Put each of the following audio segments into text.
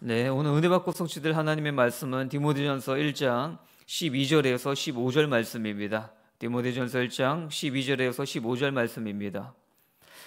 네, 오늘 은혜 받고 성취될 하나님의 말씀은 디모데전서 1장 12절에서 15절 말씀입니다. 디모데전서 1장 12절에서 15절 말씀입니다.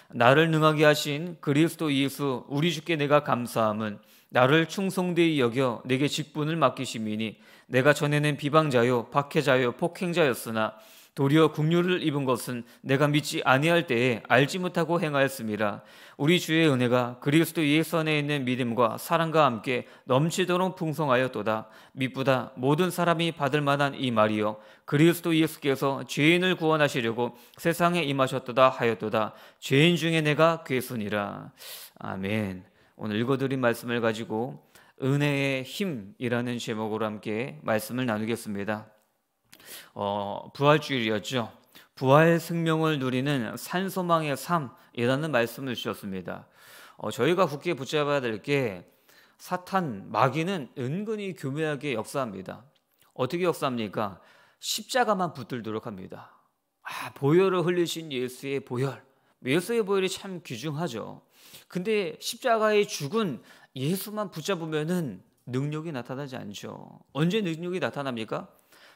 나를 능하게 하신 그리스도 예수 우리 주께 내가 감사함은 나를 충성되이 여겨 내게 직분을 맡기심이니 내가 전에는 비방자요 박해자요 폭행자였으나 도리어 국류를 입은 것은 내가 믿지 아니할 때에 알지 못하고 행하였습니다. 우리 주의 은혜가 그리스도 예수 안에 있는 믿음과 사랑과 함께 넘치도록 풍성하였도다. 믿보다 모든 사람이 받을 만한 이 말이요 그리스도 예수께서 죄인을 구원하시려고 세상에 임하셨도다 하였도다. 죄인 중에 내가 괴순이라. 아멘. 오늘 읽어드린 말씀을 가지고 은혜의 힘이라는 제목으로 함께 말씀을 나누겠습니다. 어, 부활주일이었죠. 부활 생명을 누리는 산소망의 삶이라는 말씀을 주셨습니다. 어, 저희가 굳게 붙잡아야 될 게 사탄 마귀는 은근히 교묘하게 역사합니다. 어떻게 역사합니까? 십자가만 붙들도록 합니다. 아, 보혈을 흘리신 예수의 보혈. 예수의 보혈이 참 귀중하죠. 근데 십자가에 죽은 예수만 붙잡으면 능력이 나타나지 않죠. 언제 능력이 나타납니까?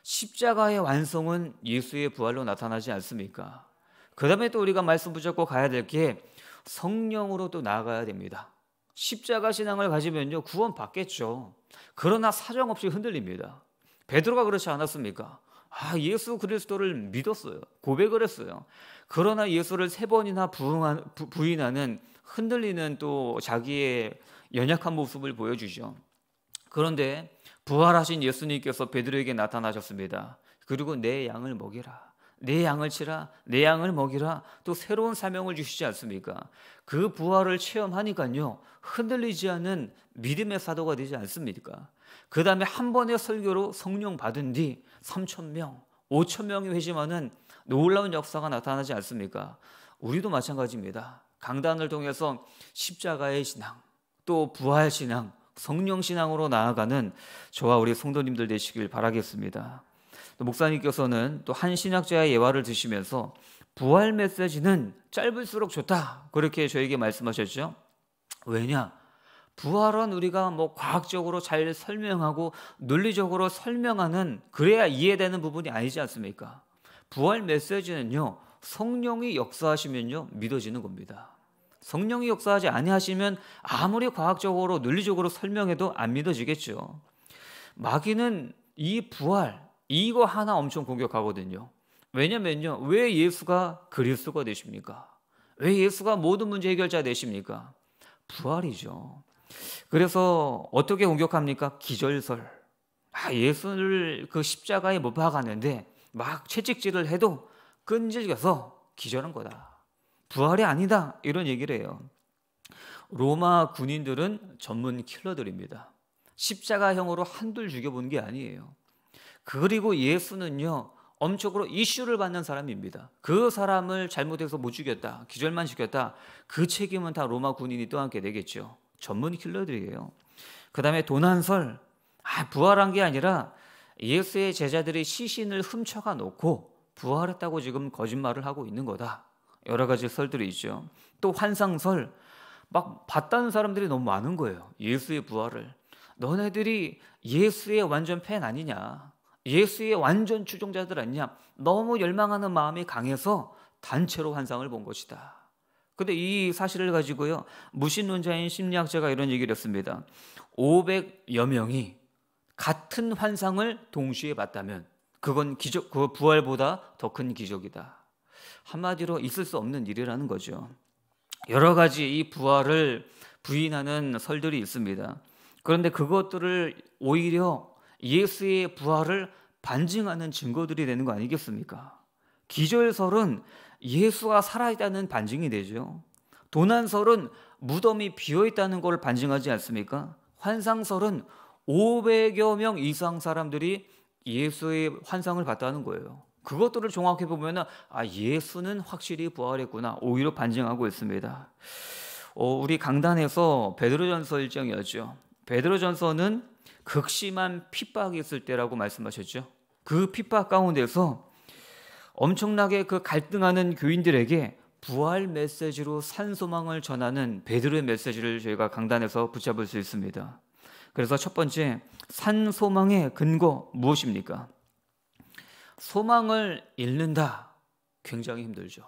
십자가의 완성은 예수의 부활로 나타나지 않습니까? 그 다음에 또 우리가 말씀 붙잡고 가야 될 게 성령으로 또 나아가야 됩니다. 십자가 신앙을 가지면요 구원 받겠죠. 그러나 사정없이 흔들립니다. 베드로가 그렇지 않았습니까? 아 예수 그리스도를 믿었어요. 고백을 했어요. 그러나 예수를 세 번이나 부흥한, 부, 부인하는 흔들리는 또 자기의 연약한 모습을 보여주죠. 그런데 부활하신 예수님께서 베드로에게 나타나셨습니다. 그리고 내 양을 먹이라. 내 양을 치라. 내 양을 먹이라. 또 새로운 사명을 주시지 않습니까? 그 부활을 체험하니까요. 흔들리지 않는 믿음의 사도가 되지 않습니까? 그 다음에 한 번의 설교로 성령 받은 뒤 3천명, 5천명이 회심하는 놀라운 역사가 나타나지 않습니까? 우리도 마찬가지입니다. 강단을 통해서 십자가의 신앙, 또 부활 신앙, 성령 신앙으로 나아가는 저와 우리 성도님들 되시길 바라겠습니다. 또 목사님께서는 또 한 신학자의 예화를 드시면서 부활 메시지는 짧을수록 좋다 그렇게 저에게 말씀하셨죠. 왜냐? 부활은 우리가 뭐 과학적으로 잘 설명하고 논리적으로 설명하는 그래야 이해되는 부분이 아니지 않습니까? 부활 메시지는요 성령이 역사하시면요 믿어지는 겁니다. 성령이 역사하지 아니하시면 아무리 과학적으로 논리적으로 설명해도 안 믿어지겠죠. 마귀는 이 부활 이거 하나 엄청 공격하거든요. 왜냐면요. 왜 예수가 그리스도가 되십니까? 왜 예수가 모든 문제 해결자 되십니까? 부활이죠. 그래서 어떻게 공격합니까? 기절설. 아, 예수를 그 십자가에 못 박았는데 막 채찍질을 해도 끈질겨서 기절한 거다. 부활이 아니다 이런 얘기를 해요. 로마 군인들은 전문 킬러들입니다. 십자가형으로 한둘 죽여본 게 아니에요. 그리고 예수는요 엄청으로 이슈를 받는 사람입니다. 그 사람을 잘못해서 못 죽였다, 기절만 시켰다. 그 책임은 다 로마 군인이 떠안게 되겠죠. 전문 킬러들이에요. 그 다음에 도난설, 아, 부활한 게 아니라 예수의 제자들이 시신을 훔쳐가 놓고 부활했다고 지금 거짓말을 하고 있는 거다. 여러 가지 설들이 있죠. 또 환상설 막 봤다는 사람들이 너무 많은 거예요. 예수의 부활을 너네들이 예수의 완전 팬 아니냐? 예수의 완전 추종자들 아니냐? 너무 열망하는 마음이 강해서 단체로 환상을 본 것이다. 근데 이 사실을 가지고요. 무신론자인 심리학자가 이런 얘기를 했습니다. 500여 명이 같은 환상을 동시에 봤다면 그건 기적 그 부활보다 더 큰 기적이다. 한마디로 있을 수 없는 일이라는 거죠. 여러 가지 이 부활을 부인하는 설들이 있습니다. 그런데 그것들을 오히려 예수의 부활을 반증하는 증거들이 되는 거 아니겠습니까? 기절설은 예수가 살아있다는 반증이 되죠. 도난설은 무덤이 비어있다는 걸 반증하지 않습니까? 환상설은 500여 명 이상 사람들이 예수의 환상을 봤다는 거예요. 그것들을 종합해 보면 아 예수는 확실히 부활했구나 오히려 반증하고 있습니다. 어, 우리 강단에서 베드로전서 일정이었죠. 베드로전서는 극심한 핍박이 있을 때라고 말씀하셨죠. 그 핍박 가운데서 엄청나게 그 갈등하는 교인들에게 부활 메시지로 산소망을 전하는 베드로의 메시지를 저희가 강단에서 붙잡을 수 있습니다. 그래서 첫 번째 산소망의 근거 무엇입니까? 소망을 잃는다. 굉장히 힘들죠.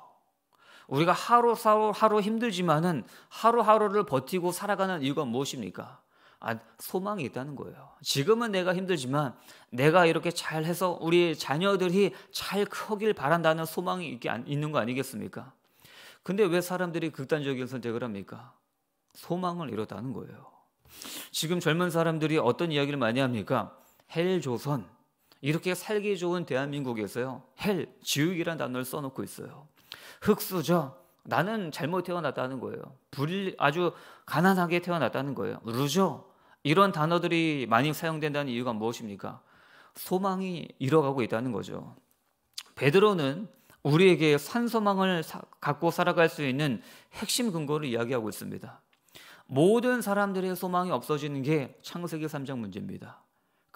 우리가 하루하루 하루 힘들지만은 하루하루를 버티고 살아가는 이유가 무엇입니까? 아, 소망이 있다는 거예요. 지금은 내가 힘들지만 내가 이렇게 잘 해서 우리 자녀들이 잘 크길 바란다는 소망이 있는거 아니겠습니까? 근데 왜 사람들이 극단적인 선택을 합니까? 소망을 잃었다는 거예요. 지금 젊은 사람들이 어떤 이야기를 많이 합니까? 헬조선, 이렇게 살기 좋은 대한민국에서요. 헬, 지옥이라는 단어를 써놓고 있어요. 흑수저, 나는 잘못 태어났다는 거예요. 불 아주 가난하게 태어났다는 거예요. 루저, 이런 단어들이 많이 사용된다는 이유가 무엇입니까? 소망이 잃어가고 있다는 거죠. 베드로는 우리에게 산소망을 갖고 살아갈 수 있는 핵심 근거를 이야기하고 있습니다. 모든 사람들의 소망이 없어지는 게 창세기 3장 문제입니다.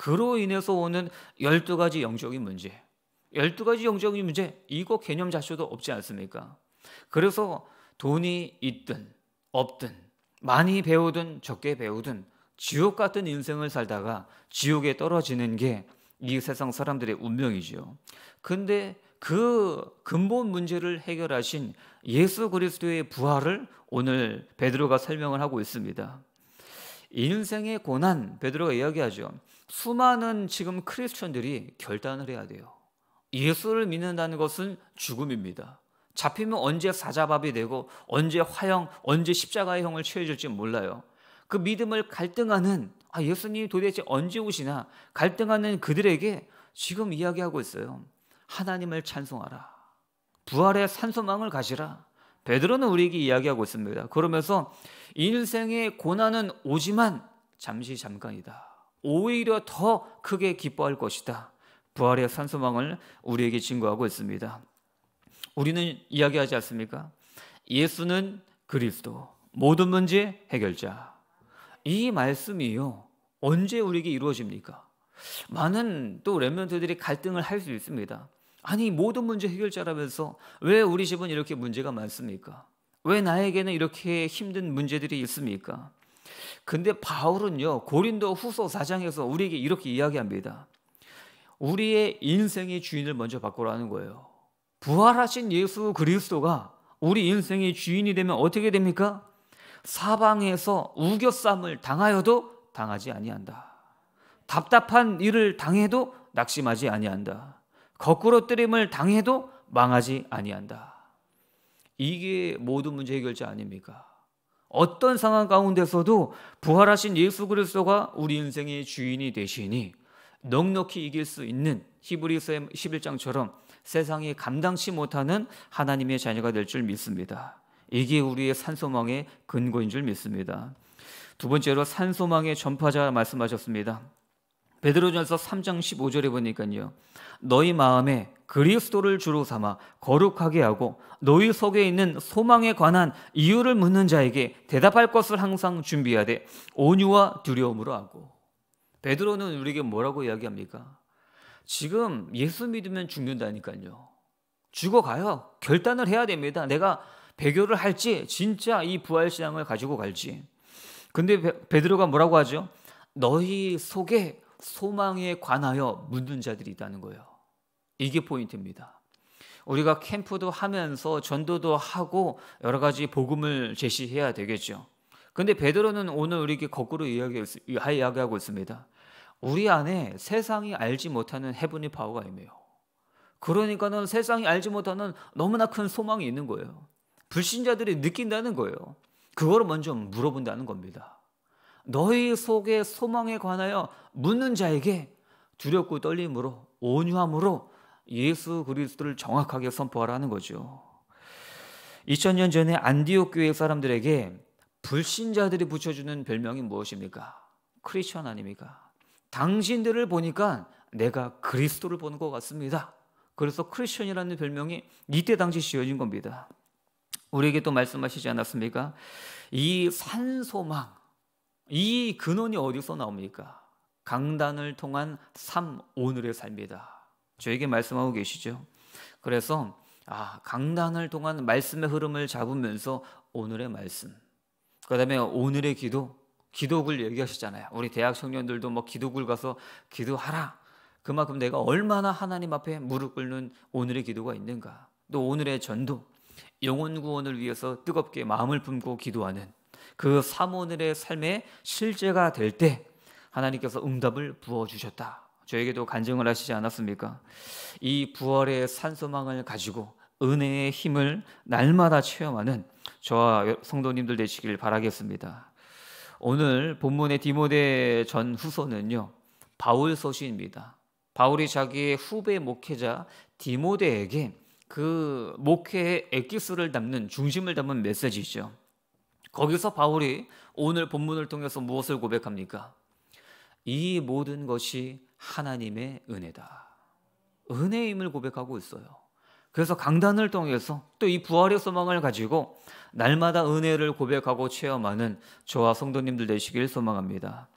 그로 인해서 오는 12가지 영적인 문제, 12가지 영적인 문제, 이거 개념 자체도 없지 않습니까? 그래서 돈이 있든 없든 많이 배우든 적게 배우든 지옥 같은 인생을 살다가 지옥에 떨어지는 게 이 세상 사람들의 운명이죠 근데 그 근본 문제를 해결하신 예수 그리스도의 부활을 오늘 베드로가 설명을 하고 있습니다. 인생의 고난 베드로가 이야기하죠. 수많은 지금 크리스천들이 결단을 해야 돼요. 예수를 믿는다는 것은 죽음입니다. 잡히면 언제 사자밥이 되고 언제 화형, 언제 십자가의 형을 취해질지 몰라요. 그 믿음을 갈등하는 아 예수님 도대체 언제 오시나 갈등하는 그들에게 지금 이야기하고 있어요. 하나님을 찬송하라. 부활의 산소망을 가시라. 베드로는 우리에게 이야기하고 있습니다. 그러면서 인생의 고난은 오지만 잠시 잠깐이다. 오히려 더 크게 기뻐할 것이다. 부활의 산소망을 우리에게 증거하고 있습니다. 우리는 이야기하지 않습니까? 예수는 그리스도, 모든 문제 해결자. 이 말씀이요. 언제 우리에게 이루어집니까? 많은 또 랩런트들이 갈등을 할 수 있습니다. 아니, 모든 문제 해결자라면서 왜 우리 집은 이렇게 문제가 많습니까? 왜 나에게는 이렇게 힘든 문제들이 있습니까? 근데 바울은요, 고린도 후소 4장에서 우리에게 이렇게 이야기합니다. 우리의 인생의 주인을 먼저 바꾸라는 거예요. 부활하신 예수 그리스도가 우리 인생의 주인이 되면 어떻게 됩니까? 사방에서 우겨쌈을 당하여도 당하지 아니한다. 답답한 일을 당해도 낙심하지 아니한다. 거꾸로 뜨림을 당해도 망하지 아니한다. 이게 모든 문제 해결자 아닙니까? 어떤 상황 가운데서도 부활하신 예수 그리스도가 우리 인생의 주인이 되시니 넉넉히 이길 수 있는 히브리서 11장처럼 세상이 감당치 못하는 하나님의 자녀가 될 줄 믿습니다. 이게 우리의 산소망의 근거인 줄 믿습니다. 두 번째로 산소망의 전파자 말씀하셨습니다. 베드로전서 3장 15절에 보니까요. 너희 마음에 그리스도를 주로 삼아 거룩하게 하고 너희 속에 있는 소망에 관한 이유를 묻는 자에게 대답할 것을 항상 준비하되 온유와 두려움으로 하고 베드로는 우리에게 뭐라고 이야기합니까? 지금 예수 믿으면 죽는다니까요. 죽어가요. 결단을 해야 됩니다. 내가 배교를 할지 진짜 이 부활 신앙을 가지고 갈지. 근데 베드로가 뭐라고 하죠? 너희 속에 소망에 관하여 묻는 자들이 있다는 거예요. 이게 포인트입니다. 우리가 캠프도 하면서 전도도 하고 여러 가지 복음을 제시해야 되겠죠. 근데 베드로는 오늘 우리에게 거꾸로 이야기하고 있습니다. 우리 안에 세상이 알지 못하는 해분의 파워가 있네요 그러니까는 세상이 알지 못하는 너무나 큰 소망이 있는 거예요. 불신자들이 느낀다는 거예요. 그걸 먼저 물어본다는 겁니다. 너희 속의 소망에 관하여 묻는 자에게 두렵고 떨림으로 온유함으로 예수 그리스도를 정확하게 선포하라는 거죠. 2000년 전에 안디옥 교회 사람들에게 불신자들이 붙여주는 별명이 무엇입니까? 크리스천 아닙니까? 당신들을 보니까 내가 그리스도를 보는 것 같습니다. 그래서 크리스천이라는 별명이 이때 당시 지어진 겁니다. 우리에게 또 말씀하시지 않았습니까? 이 산소망, 이 근원이 어디서 나옵니까? 강단을 통한 삶 오늘의 삶이다. 저에게 말씀하고 계시죠. 그래서 아, 강단을 통한 말씀의 흐름을 잡으면서 오늘의 말씀. 그다음에 오늘의 기도, 기도글 얘기하셨잖아요. 우리 대학 청년들도 뭐 기도글 가서 기도하라. 그만큼 내가 얼마나 하나님 앞에 무릎 꿇는 오늘의 기도가 있는가. 또 오늘의 전도, 영혼 구원을 위해서 뜨겁게 마음을 품고 기도하는 그 사모늘의 삶의 실제가 될 때 하나님께서 응답을 부어 주셨다. 저에게도 간증을 하시지 않았습니까? 이 부활의 산소망을 가지고 은혜의 힘을 날마다 체험하는 저와 성도님들 되시길 바라겠습니다. 오늘 본문의 디모데 전 후서는요. 바울 서신입니다. 바울이 자기의 후배 목회자 디모데에게 그 목회의 엑기스를 담는 중심을 담은 메시지죠. 거기서 바울이 오늘 본문을 통해서 무엇을 고백합니까? 이 모든 것이 하나님의 은혜다. 은혜임을 고백하고 있어요. 그래서 강단을 통해서 또 이 부활의 소망을 가지고 날마다 은혜를 고백하고 체험하는 저와 성도님들 되시길 소망합니다.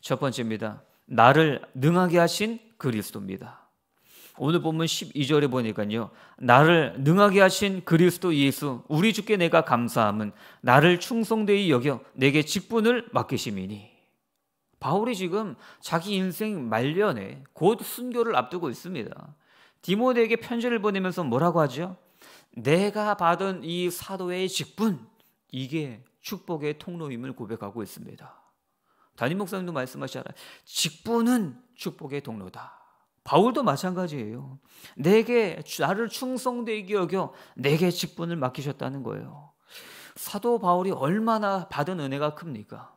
첫 번째입니다. 나를 능하게 하신 그리스도입니다. 오늘 보면 12절에 보니까요. 나를 능하게 하신 그리스도 예수 우리 주께 내가 감사함은 나를 충성되이 여겨 내게 직분을 맡기심이니. 바울이 지금 자기 인생 말년에 곧 순교를 앞두고 있습니다. 디모데에게 편지를 보내면서 뭐라고 하죠? 내가 받은 이 사도의 직분 이게 축복의 통로임을 고백하고 있습니다. 담임 목사님도 말씀하시잖아요. 직분은 축복의 통로다. 바울도 마찬가지예요. 내게 나를 충성되게 여겨 내게 직분을 맡기셨다는 거예요. 사도 바울이 얼마나 받은 은혜가 큽니까?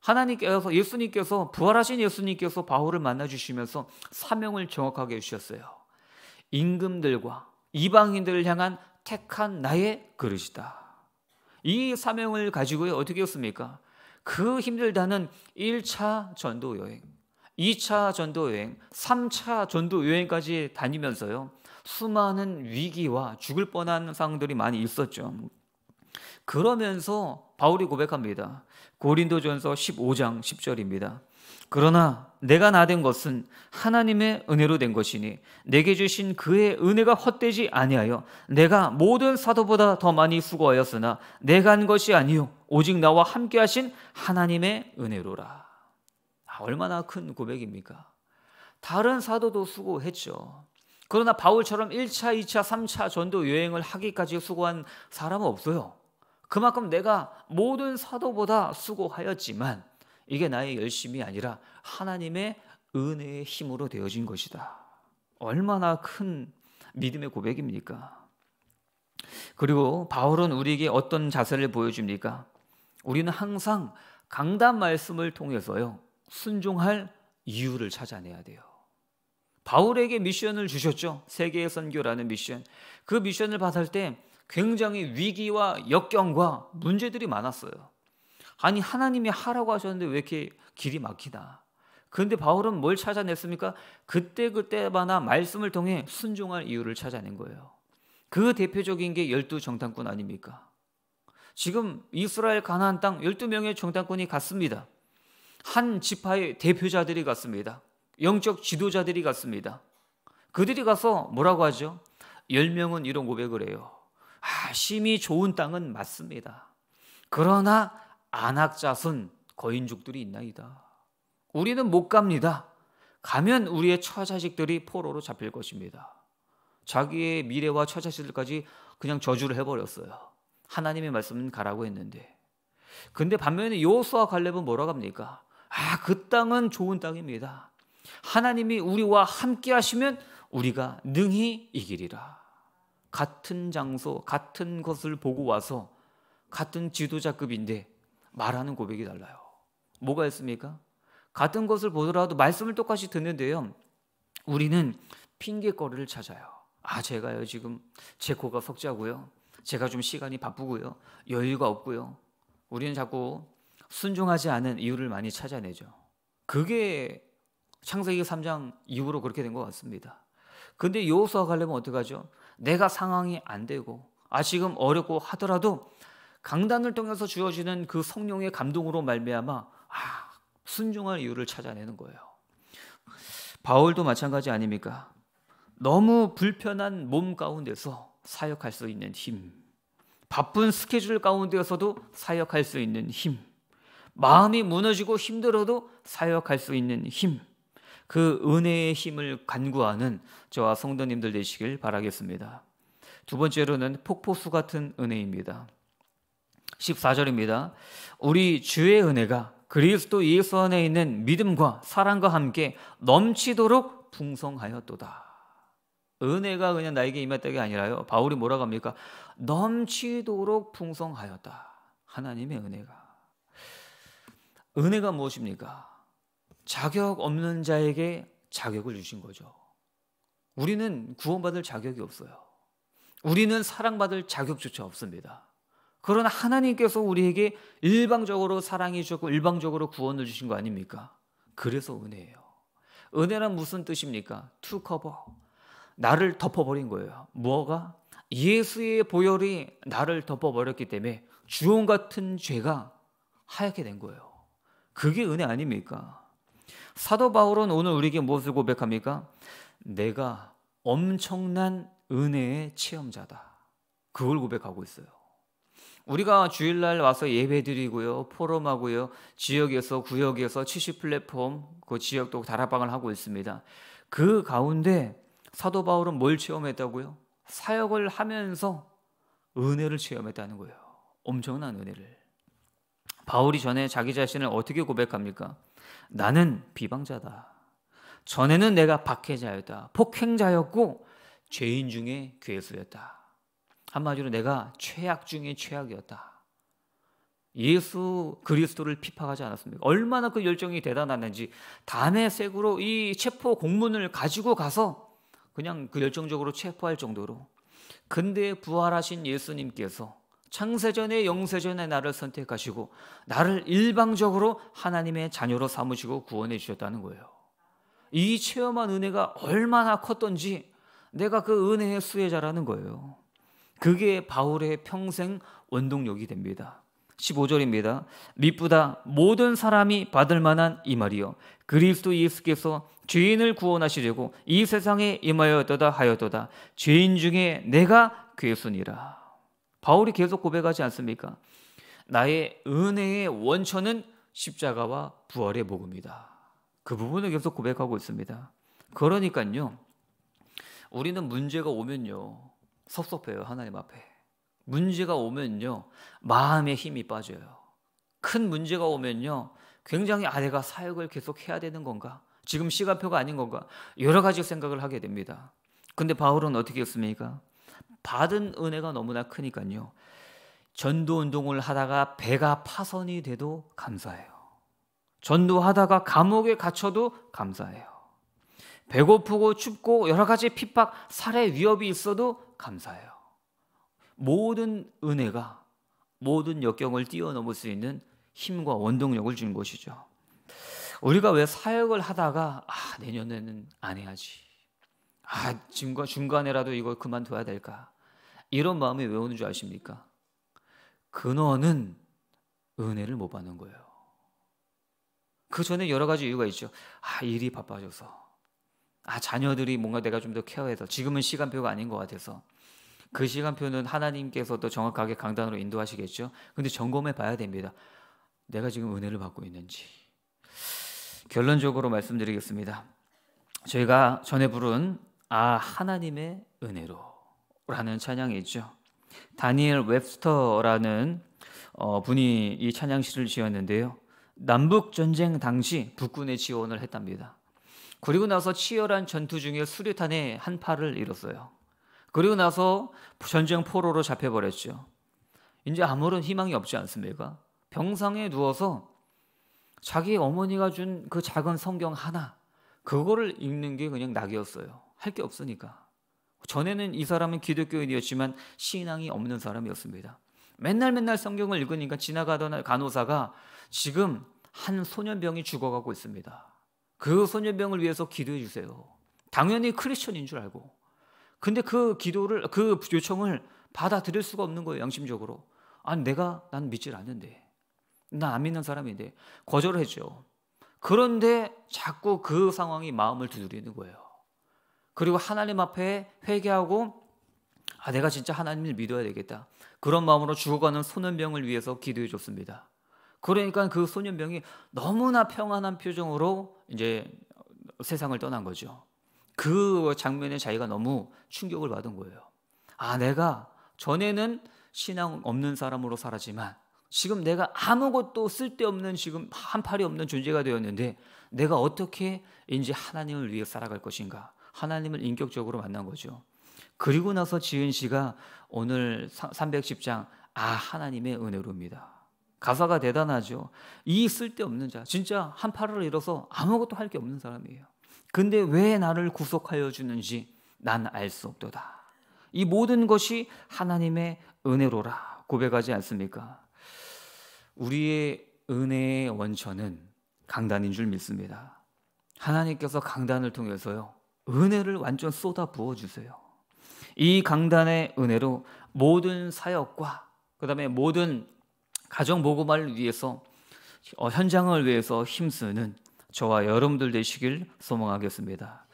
하나님께서 예수님께서 부활하신 예수님께서 바울을 만나 주시면서 사명을 정확하게 주셨어요. 임금들과 이방인들을 향한 택한 나의 그릇이다. 이 사명을 가지고 어떻게 했습니까? 그 힘들다는 1차 전도 여행. 2차 전도 여행, 3차 전도 여행까지 다니면서요. 수많은 위기와 죽을 뻔한 상황들이 많이 있었죠. 그러면서 바울이 고백합니다. 고린도전서 15장 10절입니다. 그러나 내가 나 된 것은 하나님의 은혜로 된 것이니 내게 주신 그의 은혜가 헛되지 아니하여 내가 모든 사도보다 더 많이 수고하였으나 내가 한 것이 아니요 오직 나와 함께 하신 하나님의 은혜로라. 얼마나 큰 고백입니까? 다른 사도도 수고했죠. 그러나 바울처럼 1차, 2차, 3차 전도 여행을 하기까지 수고한 사람은 없어요. 그만큼 내가 모든 사도보다 수고하였지만 이게 나의 열심이 아니라 하나님의 은혜의 힘으로 되어진 것이다. 얼마나 큰 믿음의 고백입니까? 그리고 바울은 우리에게 어떤 자세를 보여줍니까? 우리는 항상 강단 말씀을 통해서요. 순종할 이유를 찾아내야 돼요. 바울에게 미션을 주셨죠. 세계의 선교라는 미션. 그 미션을 받을 때 굉장히 위기와 역경과 문제들이 많았어요. 아니 하나님이 하라고 하셨는데 왜 이렇게 길이 막히나? 그런데 바울은 뭘 찾아냈습니까? 그때그때마다 말씀을 통해 순종할 이유를 찾아낸 거예요. 그 대표적인 게 열두 정탐꾼 아닙니까? 지금 이스라엘 가나안 땅 열두 명의 정탐꾼이 갔습니다. 한 지파의 대표자들이 갔습니다. 영적 지도자들이 갔습니다. 그들이 가서 뭐라고 하죠? 10명은 이런 고백을 해요. 아, 심히 좋은 땅은 맞습니다. 그러나 안악자순 거인족들이 있나이다. 우리는 못 갑니다. 가면 우리의 처자식들이 포로로 잡힐 것입니다. 자기의 미래와 처자식들까지 그냥 저주를 해버렸어요. 하나님의 말씀은 가라고 했는데. 근데 반면에 요수와 갈렙은 뭐라고 합니까? 아, 그 땅은 좋은 땅입니다. 하나님이 우리와 함께 하시면 우리가 능히 이기리라. 같은 장소, 같은 것을 보고 와서 같은 지도자급인데 말하는 고백이 달라요. 뭐가 있습니까? 같은 것을 보더라도 말씀을 똑같이 듣는데요. 우리는 핑계거리를 찾아요. 아, 제가요, 지금 제 코가 석자고요. 제가 좀 시간이 바쁘고요. 여유가 없고요. 우리는 자꾸 순종하지 않은 이유를 많이 찾아내죠. 그게 창세기 3장 이후로 그렇게 된 것 같습니다. 근데 여호수아 가려면 어떻게 하죠? 내가 상황이 안 되고 아 지금 어렵고 하더라도 강단을 통해서 주어지는 그 성령의 감동으로 말미암아 아 순종할 이유를 찾아내는 거예요. 바울도 마찬가지 아닙니까? 너무 불편한 몸 가운데서 사역할 수 있는 힘, 바쁜 스케줄 가운데서도 사역할 수 있는 힘, 마음이 무너지고 힘들어도 사역할 수 있는 힘, 그 은혜의 힘을 간구하는 저와 성도님들 되시길 바라겠습니다. 두 번째로는 폭포수 같은 은혜입니다. 14절입니다. 우리 주의 은혜가 그리스도 예수 안에 있는 믿음과 사랑과 함께 넘치도록 풍성하였도다. 은혜가 그냥 나에게 임했다게 아니라요. 바울이 뭐라고 합니까? 넘치도록 풍성하였다. 하나님의 은혜가. 은혜가 무엇입니까? 자격 없는 자에게 자격을 주신 거죠. 우리는 구원받을 자격이 없어요. 우리는 사랑받을 자격조차 없습니다. 그러나 하나님께서 우리에게 일방적으로 사랑해 주셨고 일방적으로 구원을 주신 거 아닙니까? 그래서 은혜예요. 은혜란 무슨 뜻입니까? 투 커버. 나를 덮어버린 거예요. 뭐가? 예수의 보혈이 나를 덮어버렸기 때문에 주홍 같은 죄가 하얗게 된 거예요. 그게 은혜 아닙니까? 사도 바울은 오늘 우리에게 무엇을 고백합니까? 내가 엄청난 은혜의 체험자다. 그걸 고백하고 있어요. 우리가 주일날 와서 예배드리고요, 포럼하고요, 지역에서 구역에서 70 플랫폼 그 지역도 다락방을 하고 있습니다. 그 가운데 사도 바울은 뭘 체험했다고요? 사역을 하면서 은혜를 체험했다는 거예요. 엄청난 은혜를. 바울이 전에 자기 자신을 어떻게 고백합니까? 나는 비방자다. 전에는 내가 박해자였다. 폭행자였고 죄인 중에 괴수였다. 한마디로 내가 최악 중의 최악이었다. 예수 그리스도를 피파하지 않았습니까? 얼마나 그 열정이 대단했지 담의 색으로 이 체포 공문을 가지고 가서 그냥 그 열정적으로 체포할 정도로 근데 부활하신 예수님께서 창세전에 영세전에 나를 선택하시고 나를 일방적으로 하나님의 자녀로 삼으시고 구원해 주셨다는 거예요. 이 체험한 은혜가 얼마나 컸던지 내가 그 은혜의 수혜자라는 거예요. 그게 바울의 평생 원동력이 됩니다. 15절입니다. 미쁘다 모든 사람이 받을 만한 이 말이요 그리스도 예수께서 죄인을 구원하시려고 이 세상에 임하였도다 하였도다 죄인 중에 내가 괴수니라. 바울이 계속 고백하지 않습니까? 나의 은혜의 원천은 십자가와 부활의 복음이다. 그 부분을 계속 고백하고 있습니다. 그러니까요. 우리는 문제가 오면요. 섭섭해요. 하나님 앞에. 문제가 오면요. 마음의 힘이 빠져요. 큰 문제가 오면요. 굉장히 아 내가 사역을 계속 해야 되는 건가? 지금 시간표가 아닌 건가? 여러 가지 생각을 하게 됩니다. 근데 바울은 어떻게 했습니까? 받은 은혜가 너무나 크니까요. 전도 운동을 하다가 배가 파손이 돼도 감사해요. 전도하다가 감옥에 갇혀도 감사해요. 배고프고 춥고 여러 가지 핍박, 살해 위협이 있어도 감사해요. 모든 은혜가 모든 역경을 뛰어넘을 수 있는 힘과 원동력을 준 것이죠. 우리가 왜 사역을 하다가 아, 내년에는 안 해야지. 아, 중간, 중간에라도 이걸 그만둬야 될까? 이런 마음이 왜 오는 줄 아십니까? 근원은 은혜를 못 받는 거예요. 그 전에 여러 가지 이유가 있죠. 아, 일이 바빠져서. 아, 자녀들이 뭔가 내가 좀 더 케어해서. 지금은 시간표가 아닌 것 같아서. 그 시간표는 하나님께서도 정확하게 강단으로 인도하시겠죠. 근데 점검해 봐야 됩니다. 내가 지금 은혜를 받고 있는지. 결론적으로 말씀드리겠습니다. 저희가 전에 부른 아, 하나님의 은혜로. 라는 찬양이죠. 다니엘 웹스터라는 어, 분이 이 찬양시를 지었는데요. 남북 전쟁 당시 북군에 지원을 했답니다. 그리고 나서 치열한 전투 중에 수류탄의 한 팔을 잃었어요. 그리고 나서 전쟁 포로로 잡혀버렸죠. 이제 아무런 희망이 없지 않습니까? 병상에 누워서 자기 어머니가 준 그 작은 성경 하나, 그거를 읽는 게 그냥 낙이었어요. 할 게 없으니까. 전에는 이 사람은 기독교인이었지만 신앙이 없는 사람이었습니다. 맨날 맨날 성경을 읽으니까 지나가던 간호사가 지금 한 소년병이 죽어가고 있습니다. 그 소년병을 위해서 기도해 주세요. 당연히 크리스천인 줄 알고. 근데 그 기도를 그 요청을 받아들일 수가 없는 거예요, 양심적으로. 아 내가 난 믿질 않는데. 나안 믿는 사람인데 거절을 했죠. 그런데 자꾸 그 상황이 마음을 두드리는 거예요. 그리고 하나님 앞에 회개하고 아 내가 진짜 하나님을 믿어야 되겠다. 그런 마음으로 죽어가는 소년병을 위해서 기도해 줬습니다. 그러니까 그 소년병이 너무나 평안한 표정으로 이제 세상을 떠난 거죠. 그 장면에 자기가 너무 충격을 받은 거예요. 아, 내가 전에는 신앙 없는 사람으로 살았지만 지금 내가 아무것도 쓸데없는 지금 한 팔이 없는 존재가 되었는데 내가 어떻게 이제 하나님을 위해 살아갈 것인가? 하나님을 인격적으로 만난 거죠. 그리고 나서 지은 시가 오늘 310장 아 하나님의 은혜로입니다. 가사가 대단하죠. 이 쓸데없는 자, 진짜 한 팔을 잃어서 아무것도 할 게 없는 사람이에요. 근데 왜 나를 구속하여 주는지 난 알 수 없도다. 이 모든 것이 하나님의 은혜로라 고백하지 않습니까? 우리의 은혜의 원천은 강단인 줄 믿습니다. 하나님께서 강단을 통해서요. 은혜를 완전 쏟아 부어 주세요. 이 강단의 은혜로 모든 사역과 그다음에 모든 가정 모금화 위해서 어, 현장을 위해서 힘쓰는 저와 여러분들 되시길 소망하겠습니다.